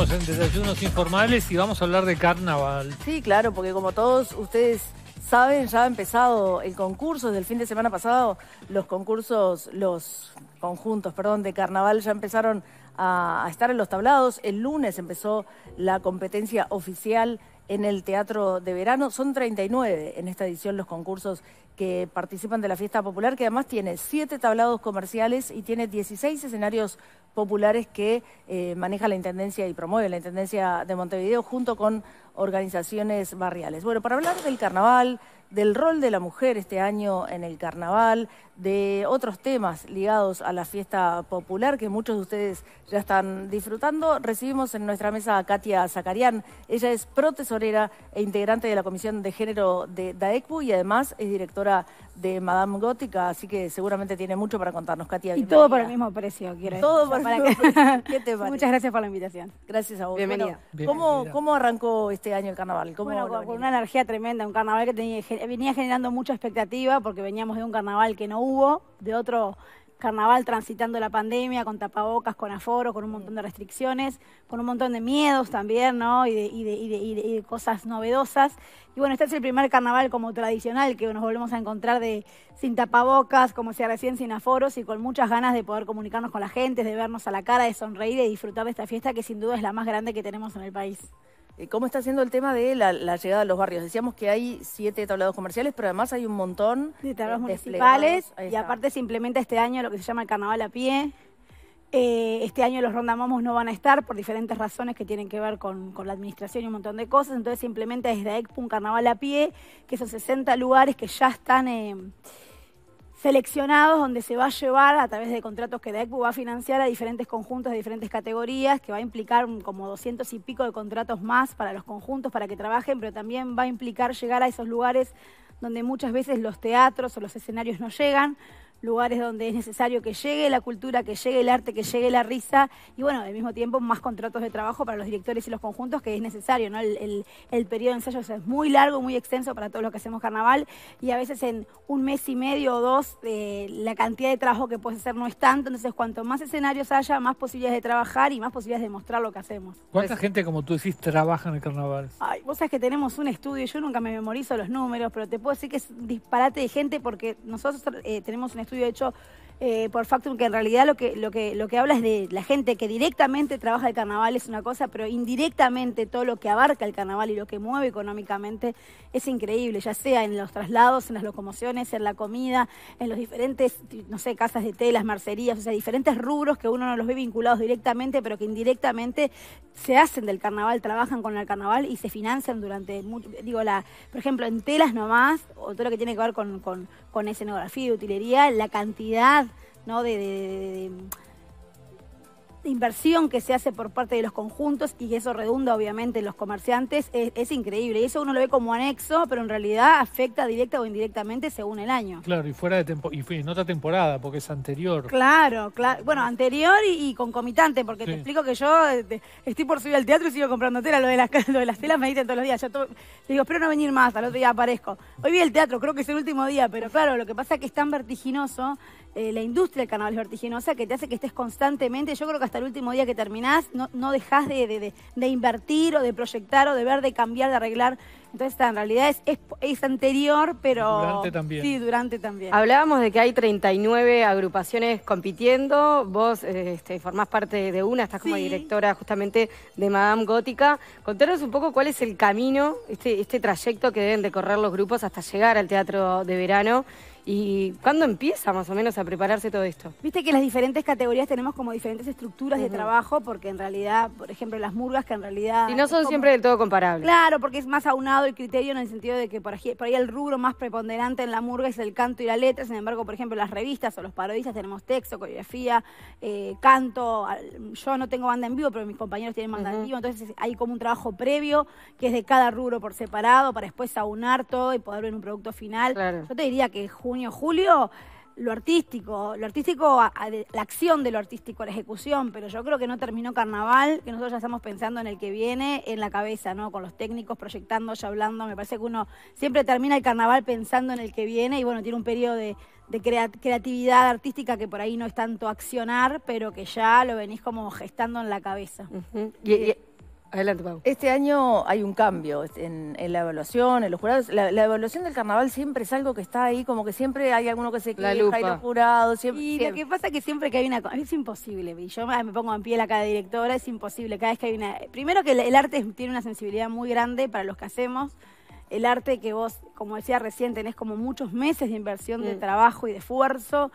en Desayunos Informales y vamos a hablar de carnaval. Sí, claro, porque como todos ustedes saben, ya ha empezado el concurso, desde el fin de semana pasado los concursos, los conjuntos, perdón, de carnaval ya empezaron a, a estar en los tablados. El lunes empezó la competencia oficial en el Teatro de Verano. Son 39 en esta edición los concursos que participan de la fiesta popular, que además tiene siete tablados comerciales y tiene 16 escenarios populares que eh, maneja la Intendencia y promueve la Intendencia de Montevideo junto con organizaciones barriales. Bueno, para hablar del carnaval, del rol de la mujer este año en el carnaval, de otros temas ligados a la fiesta popular que muchos de ustedes ya están disfrutando, recibimos en nuestra mesa a Katia Zacarián. Ella es protesorera e integrante de la Comisión de Género de DAECPU y además es directora de Madame Gótica, así que seguramente tiene mucho para contarnos, Katia. Y todo por el mismo precio, quiero Todo Muchas gracias por la invitación. Gracias a vos. Bienvenida. ¿cómo, arrancó este año el carnaval? bueno, con, una energía tremenda, un carnaval que venía generando mucha expectativa porque veníamos de un carnaval que no hubo, de otro carnaval transitando la pandemia, con tapabocas, con aforos, con un montón de restricciones, con un montón de miedos también, ¿no? Y de, de, de, cosas novedosas. Y bueno, este es el primer carnaval como tradicional que nos volvemos a encontrar de sin tapabocas, como sea recién sin aforos y con muchas ganas de poder comunicarnos con la gente, de vernos a la cara, de sonreír y disfrutar de esta fiesta que sin duda es la más grande que tenemos en el país. Eh, ¿Cómo está siendo el tema de la, llegada a los barrios? Decíamos que hay siete tablados comerciales, pero además hay un montón de tablados municipales. Y aparte se implementa este año lo que se llama el carnaval a pie. Eh, este año los rondamamos no van a estar por diferentes razones que tienen que ver con, la administración y un montón de cosas. Entonces simplemente implementa desde AECPU un carnaval a pie, que esos 60 lugares que ya están... Eh, seleccionados donde se va a llevar a través de contratos que DECBU va a financiar a diferentes conjuntos de diferentes categorías, que va a implicar como 200 y pico de contratos más para los conjuntos para que trabajen, pero también va a implicar llegar a esos lugares donde muchas veces los teatros o los escenarios no llegan lugares donde es necesario que llegue la cultura, que llegue el arte, que llegue la risa y bueno, al mismo tiempo más contratos de trabajo para los directores y los conjuntos que es necesario, ¿no? El, periodo de ensayos es muy largo, muy extenso para todo lo que hacemos carnaval y a veces en un mes y medio o dos eh, la cantidad de trabajo que puedes hacer no es tanto, entonces cuanto más escenarios haya, más posibilidades de trabajar y más posibilidades de mostrar lo que hacemos. ¿Cuánta pues gente, como tú decís, trabaja en el carnaval? Ay, vos sabés que tenemos un estudio, yo nunca me memorizo los números, pero te puedo decir que es disparate de gente porque nosotros eh, tenemos un estudio yetişiyor. Eh, por facto que en realidad lo que, lo, que, lo que habla es de la gente que directamente trabaja el carnaval es una cosa, pero indirectamente todo lo que abarca el carnaval y lo que mueve económicamente es increíble, ya sea en los traslados, en las locomociones, en la comida, en los diferentes, no sé, casas de telas, marcerías o sea, diferentes rubros que uno no los ve vinculados directamente, pero que indirectamente se hacen del carnaval, trabajan con el carnaval y se financian durante, digo, la, por ejemplo, en telas nomás, o todo lo que tiene que ver con, con, con escenografía y utilería, la cantidad ¿no? de, de, inversión que se hace por parte de los conjuntos y eso redunda obviamente en los comerciantes, es, increíble. Y eso uno lo ve como anexo, pero en realidad afecta directa o indirectamente según el año. Claro, y fuera de tempo y en otra temporada, porque es anterior. Claro, Bueno, anterior y, concomitante, porque te explico que yo este, estoy por subir al teatro y sigo comprando tela, lo de las, telas me dicen todos los días. Yo digo, espero no venir más, al otro día aparezco. Hoy vi el teatro, creo que es el último día, pero claro, lo que pasa es que es tan vertiginoso eh, la industria del carnaval es vertiginosa que te hace que estés constantemente, yo creo que hasta el último día que terminás no, no dejás de, de, invertir o de proyectar o de ver, de cambiar, de arreglar. Entonces en realidad es, es, anterior, pero... Durante también. Sí, durante también. Hablábamos de que hay 39 agrupaciones compitiendo, vos eh, este, formás parte de una, estás como directora justamente de Madame Gótica. Contanos un poco cuál es el camino, este, este trayecto que deben de correr los grupos hasta llegar al teatro de verano. ¿Y cuándo empieza más o menos a prepararse todo esto? Viste que las diferentes categorías tenemos como diferentes estructuras de trabajo, porque en realidad, por ejemplo, las murgas que en realidad... Y no son siempre del todo comparables. Claro, porque es más aunado el criterio en el sentido de que por, por ahí el rubro más preponderante en la murga es el canto y la letra, sin embargo, por ejemplo, las revistas o los parodistas tenemos texto, coreografía, eh, canto, yo no tengo banda en vivo, pero mis compañeros tienen banda en vivo, entonces hay como un trabajo previo que es de cada rubro por separado, para después aunar todo y poder ver un producto final. Claro. Yo te diría que junio, julio, lo artístico, lo artístico, la acción de lo artístico, la ejecución, pero yo creo que no terminó carnaval, que nosotros ya estamos pensando en el que viene en la cabeza, ¿no? Con los técnicos proyectando, ya hablando, me parece que uno siempre termina el carnaval pensando en el que viene y bueno, tiene un periodo de, creatividad artística que por ahí no es tanto accionar, pero que ya lo venís como gestando en la cabeza. Adelante, Pau. Este año hay un cambio en, la evaluación, en los jurados. La, evaluación del carnaval siempre es algo que está ahí, como que siempre hay alguno que se queja, hay los jurados. Siempre, y lo que pasa es que siempre que hay una... Es imposible, yo me pongo en pie la cada directora, es imposible. Cada vez que hay una... Primero que el, arte tiene una sensibilidad muy grande para los que hacemos el arte que vos, como decía recién, tenés como muchos meses de inversión de mm. trabajo y de esfuerzo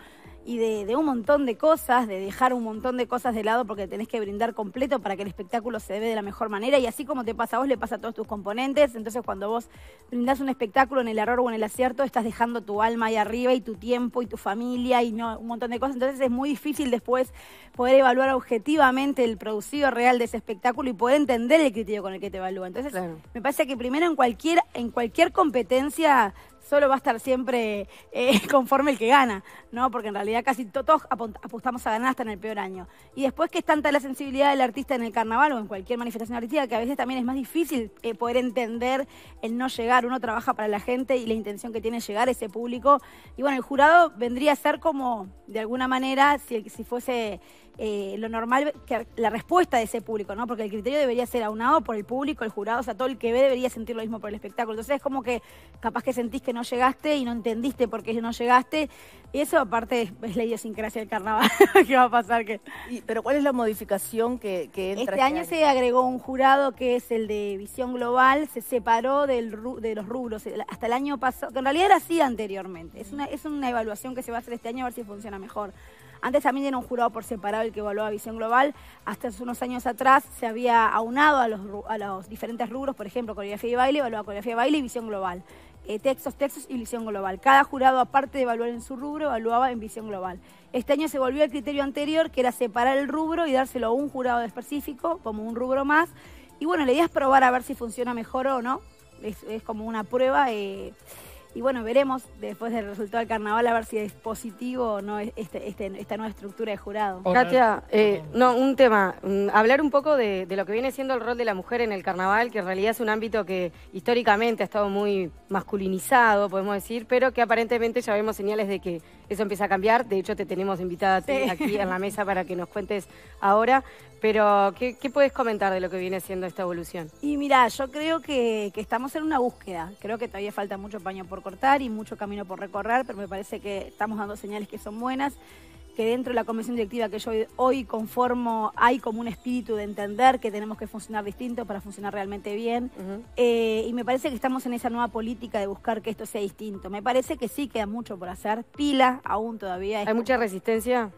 y de, un montón de cosas, de dejar un montón de cosas de lado porque tenés que brindar completo para que el espectáculo se dé de la mejor manera y así como te pasa a vos, le pasa a todos tus componentes, entonces cuando vos brindás un espectáculo en el error o en el acierto, estás dejando tu alma ahí arriba y tu tiempo y tu familia y no, un montón de cosas, entonces es muy difícil después poder evaluar objetivamente el producido real de ese espectáculo y poder entender el criterio con el que te evalúa. Entonces, me parece que primero en cualquier, en cualquier competencia solo va a estar siempre eh, conforme el que gana, ¿no? Porque en realidad casi todos apostamos a ganar hasta en el peor año. Y después que es tanta la sensibilidad del artista en el carnaval o en cualquier manifestación artística que a veces también es más difícil eh, poder entender el no llegar. Uno trabaja para la gente y la intención que tiene llegar a ese público. Y bueno, el jurado vendría a ser como, de alguna manera, si, fuese eh, lo normal, la respuesta de ese público, ¿no? Porque el criterio debería ser aunado por el público, el jurado, o sea, todo el que ve debería sentir lo mismo por el espectáculo. Entonces es como que capaz que sentís que no no llegaste y no entendiste por qué no llegaste. eso aparte es la idiosincrasia del carnaval, que va a pasar que... pero ¿cuál es la modificación que, entra? Este, este año, se agregó un jurado que es el de visión global, se separó del, de los rubros, hasta el año pasado, que en realidad era así anteriormente. Es una, es una evaluación que se va a hacer este año a ver si funciona mejor. Antes también era un jurado por separado el que evaluaba visión global. Hasta hace unos años atrás se había aunado a los, a los diferentes rubros, por ejemplo, coreografía y baile, evaluaba coreografía y baile y visión global. Eh, textos, textos y visión global. Cada jurado, aparte de evaluar en su rubro, evaluaba en visión global. Este año se volvió al criterio anterior, que era separar el rubro y dárselo a un jurado específico, como un rubro más. Y bueno, la idea es probar a ver si funciona mejor o no. Es, como una prueba. Eh, y bueno, veremos después del resultado del carnaval a ver si es positivo o no este, este, esta nueva estructura de jurado. Katia, eh, no, un tema. Mm, hablar un poco de, lo que viene siendo el rol de la mujer en el carnaval, que en realidad es un ámbito que históricamente ha estado muy masculinizado, podemos decir, pero que aparentemente ya vemos señales de que eso empieza a cambiar. De hecho, te tenemos invitada aquí en la mesa para que nos cuentes ahora. Pero, ¿qué, puedes comentar de lo que viene siendo esta evolución? Y mira, yo creo que, estamos en una búsqueda. Creo que todavía falta mucho paño por cortar y mucho camino por recorrer, pero me parece que estamos dando señales que son buenas, que dentro de la comisión directiva que yo hoy conformo hay como un espíritu de entender que tenemos que funcionar distinto para funcionar realmente bien. Eh, y me parece que estamos en esa nueva política de buscar que esto sea distinto. Me parece que sí queda mucho por hacer. Pila aún todavía. ¿Hay mucha resistencia?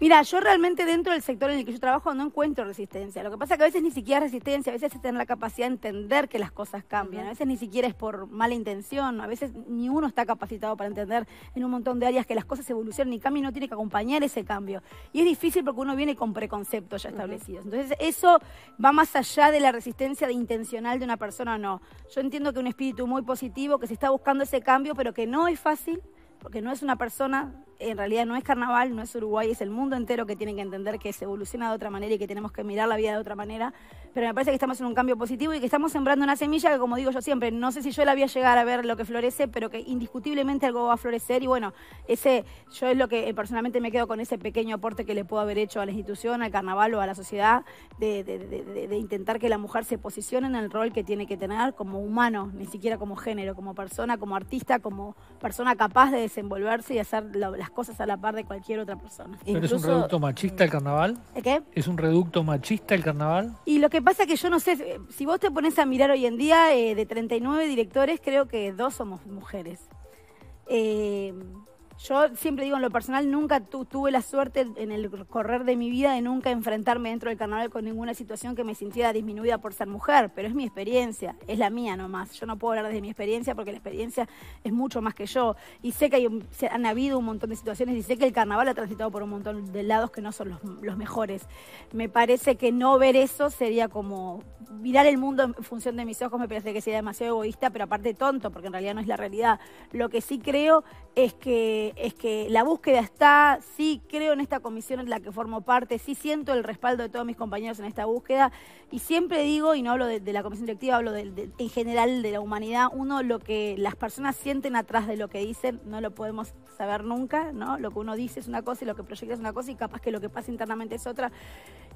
Mira, yo realmente dentro del sector en el que yo trabajo no encuentro resistencia. Lo que pasa es que a veces ni siquiera es resistencia, a veces es tener la capacidad de entender que las cosas cambian, a veces ni siquiera es por mala intención, a veces ni uno está capacitado para entender en un montón de áreas que las cosas evolucionan y cambian y no tiene que acompañar ese cambio. Y es difícil porque uno viene con preconceptos ya establecidos. Entonces eso va más allá de la resistencia intencional de una persona o no. Yo entiendo que un espíritu muy positivo, que se está buscando ese cambio, pero que no es fácil, porque no es una persona en realidad no es carnaval, no es Uruguay, es el mundo entero que tiene que entender que se evoluciona de otra manera y que tenemos que mirar la vida de otra manera. Pero me parece que estamos en un cambio positivo y que estamos sembrando una semilla que, como digo yo siempre, no sé si yo la voy a llegar a ver lo que florece, pero que indiscutiblemente algo va a florecer. Y bueno, ese yo es lo que eh, personalmente me quedo con ese pequeño aporte que le puedo haber hecho a la institución, al carnaval o a la sociedad, de, intentar que la mujer se posicione en el rol que tiene que tener como humano, ni siquiera como género, como persona, como artista, como persona capaz de desenvolverse y hacer la las cosas a la par de cualquier otra persona. ¿Pero es un reducto machista el carnaval? ¿Qué? ¿Es un reducto machista el carnaval? Y lo que pasa que yo no sé, eh, si vos te pones a mirar hoy en día, eh, de 39 directores, creo que dos somos mujeres. Eh, yo siempre digo, en lo personal, nunca tuve la suerte en el correr de mi vida de nunca enfrentarme dentro del carnaval con ninguna situación que me sintiera disminuida por ser mujer, pero es mi experiencia, es la mía nomás. Yo no puedo hablar desde mi experiencia porque la experiencia es mucho más que yo. Y sé que han habido un montón de situaciones y sé que el carnaval ha transitado por un montón de lados que no son los, los mejores. Me parece que no ver eso sería como mirar el mundo en función de mis ojos, me parece que sería demasiado egoísta, pero aparte tonto, porque en realidad no es la realidad. Lo que sí creo es que es que la búsqueda está, sí creo en esta comisión en la que formo parte, sí siento el respaldo de todos mis compañeros en esta búsqueda y siempre digo, y no hablo de, la comisión directiva, hablo en general de la humanidad, uno lo que las personas sienten atrás de lo que dicen no lo podemos saber nunca, ¿no? Lo que uno dice es una cosa y lo que proyecta es una cosa y capaz que lo que pasa internamente es otra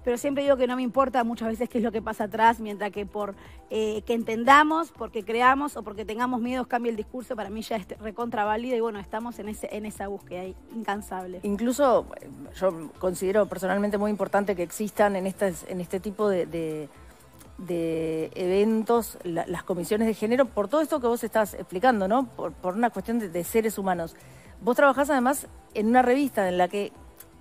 pero siempre digo que no me importa muchas veces qué es lo que pasa atrás, mientras que por eh, que entendamos, porque creamos o porque tengamos miedos cambie el discurso, para mí ya es recontra y bueno, estamos en, ese, en esa búsqueda incansable. Incluso eh, yo considero personalmente muy importante que existan en, estas, en este tipo de, eventos, las comisiones de género, por todo esto que vos estás explicando, ¿no? Por, por una cuestión de, seres humanos. Vos trabajás además en una revista en la que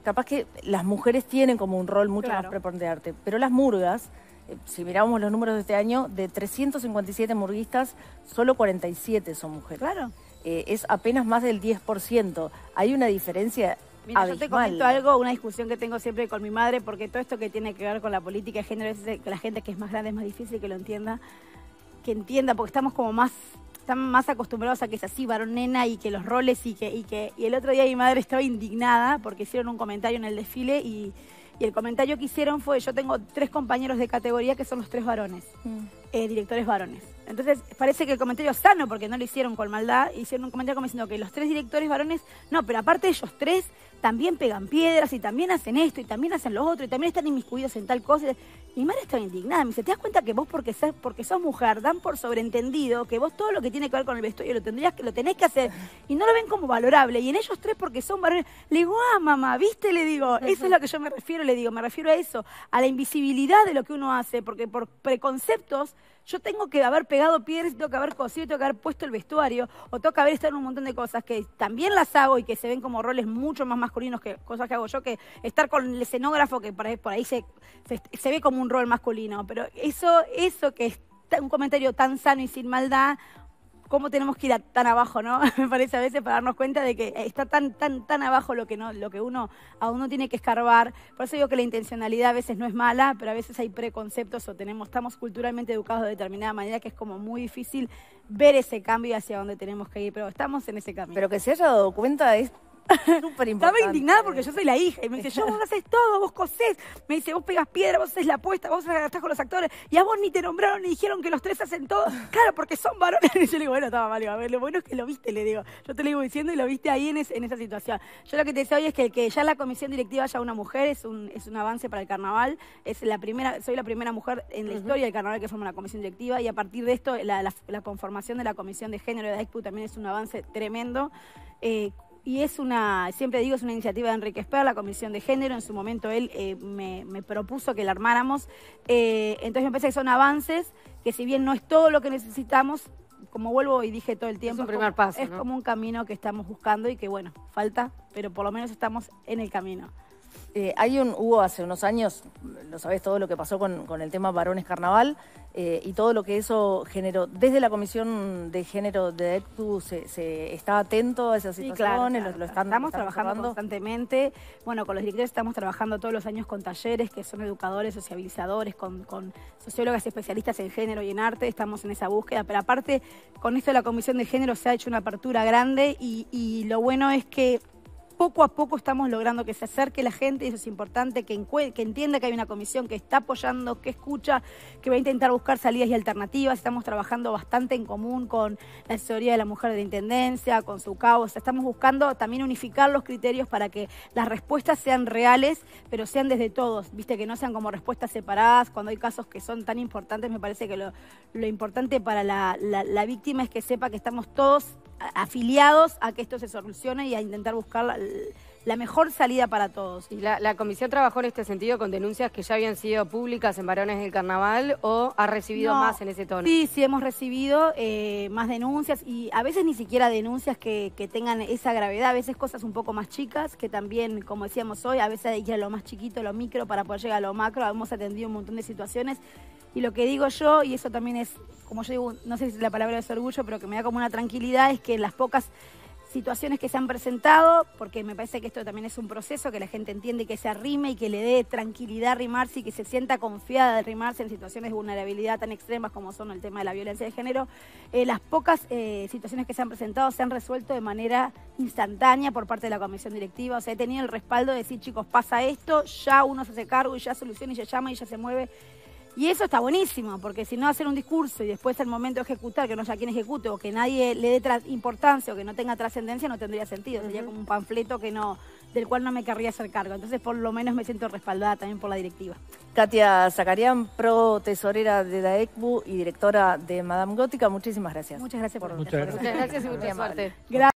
capaz que las mujeres tienen como un rol mucho más preponderante, pero las murgas, eh, si miramos los números de este año, de 357 murguistas, solo 47 son mujeres. Claro. Eh, es apenas más del 10%. Hay una diferencia yo te comento algo, una discusión que tengo siempre con mi madre, porque todo esto que tiene que ver con la política de género, es que la gente que es más grande es más difícil que lo entienda, que entienda, porque estamos como más están más acostumbrados a que es así, varón nena, y que los roles y que, y que. Y el otro día mi madre estaba indignada porque hicieron un comentario en el desfile y, el comentario que hicieron fue: Yo tengo tres compañeros de categoría que son los tres varones, mm. eh, directores varones. Entonces parece que el comentario es sano, porque no lo hicieron con maldad, hicieron un comentario como diciendo que los tres directores varones, no, pero aparte de ellos tres también pegan piedras y también hacen esto y también hacen lo otro y también están inmiscuidos en tal cosa. Mi madre estaba indignada, me dice, ¿te das cuenta que vos porque sos, porque sos mujer dan por sobreentendido que vos todo lo que tiene que ver con el vestuario lo tendrías que, lo tenés que hacer y no lo ven como valorable? Y en ellos tres porque son varones, le digo, ah, mamá, viste, le digo, eso es lo que yo me refiero, le digo, me refiero a eso, a la invisibilidad de lo que uno hace, porque por preconceptos yo tengo que haber pegado piedras, tengo que haber cosido, tengo que haber puesto el vestuario, o tengo que haber estado en un montón de cosas que también las hago y que se ven como roles mucho más masculinos que cosas que hago yo, que estar con el escenógrafo que por ahí, se, se ve como un rol masculino. Pero eso, eso que es un comentario tan sano y sin maldad, cómo tenemos que ir tan abajo, ¿no? Me parece a veces para darnos cuenta de que eh, está tan, tan, tan abajo lo que, no, lo que uno a uno tiene que escarbar. Por eso digo que la intencionalidad a veces no es mala, pero a veces hay preconceptos o tenemos, estamos culturalmente educados de determinada manera que es como muy difícil ver ese cambio hacia dónde tenemos que ir, pero estamos en ese camino. Pero que se haya dado cuenta de esto. Estaba indignada porque yo soy la hija y me dice, vos haces todo, vos cosés. Me dice, vos pegas piedra, vos haces la apuesta, vos gastás con los actores. Y a vos ni te nombraron ni dijeron que los tres hacen todo. Claro, porque son varones. Y yo le digo, bueno, estaba mal, a ver, lo bueno es que lo viste, le digo. Yo te lo digo diciendo y lo viste ahí en, esa situación. Yo lo que te decía hoy es que, que ya la comisión directiva haya una mujer es un, es un avance para el carnaval. Es la primera, soy la primera mujer en la historia del carnaval que forma una comisión directiva y a partir de esto la, conformación de la comisión de género de AICPU también es un avance tremendo. Eh, y es una, siempre digo, es una iniciativa de Enrique Esper, la Comisión de Género, en su momento él eh, me, propuso que la armáramos, eh, entonces me parece que son avances, que si bien no es todo lo que necesitamos, como vuelvo y dije todo el tiempo, Es como un camino que estamos buscando y que bueno, falta, pero por lo menos estamos en el camino. Eh, hay un, hubo hace unos años, lo sabés todo lo que pasó con, el tema Varones Carnaval eh, y todo lo que eso generó. Desde la Comisión de Género de ECTU, se, está atento a esas lo, Estamos trabajando constantemente. Bueno, con los directores estamos trabajando todos los años con talleres que son educadores, sociabilizadores, con, con sociólogas especialistas en género y en arte. Estamos en esa búsqueda. Pero aparte, con esto de la Comisión de Género se ha hecho una apertura grande y lo bueno es que poco a poco estamos logrando que se acerque la gente, y eso es importante, que, entienda que hay una comisión que está apoyando, que escucha, que va a intentar buscar salidas y alternativas. Estamos trabajando bastante en común con la asesoría de la mujer de Intendencia, con su causa. Estamos buscando también unificar los criterios para que las respuestas sean reales, pero sean desde todos, viste, que no sean como respuestas separadas. Cuando hay casos que son tan importantes, me parece que lo, importante para la, la víctima es que sepa que estamos todos afiliados a que esto se solucione y a intentar buscar la, mejor salida para todos. Y la, comisión trabajó en este sentido con denuncias que ya habían sido públicas en Varones del Carnaval o ha recibido más en ese tono. Sí, sí, hemos recibido eh, más denuncias y a veces ni siquiera denuncias que, que, tengan esa gravedad, a veces cosas un poco más chicas, que también, como decíamos hoy, a veces hay que ir a lo más chiquito, lo micro, para poder llegar a lo macro. Hemos atendido un montón de situaciones y lo que digo yo, y eso también es, como yo digo, no sé si la palabra es orgullo, pero que me da como una tranquilidad, es que en las pocas situaciones que se han presentado, porque me parece que esto también es un proceso, que la gente entiende que se arrime y que le dé tranquilidad arrimarse y que se sienta confiada de arrimarse en situaciones de vulnerabilidad tan extremas como son el tema de la violencia de género, eh, las pocas eh, situaciones que se han presentado se han resuelto de manera instantánea por parte de la comisión directiva, o sea, he tenido el respaldo de decir, chicos, pasa esto, ya uno se hace cargo y ya soluciona y ya llama y ya se mueve y eso está buenísimo, porque si no hacer un discurso y después el momento de ejecutar, que no sea quien ejecute o que nadie le dé importancia o que no tenga trascendencia, no tendría sentido. Sería como un panfleto que no, del cual no me querría hacer cargo. Entonces, por lo menos me siento respaldada también por la directiva. Katia Zacarian, pro tesorera de la y directora de Madame Gótica, muchísimas gracias. Muchas gracias por Muchas gracias, gracias y mucha suerte. Gracias.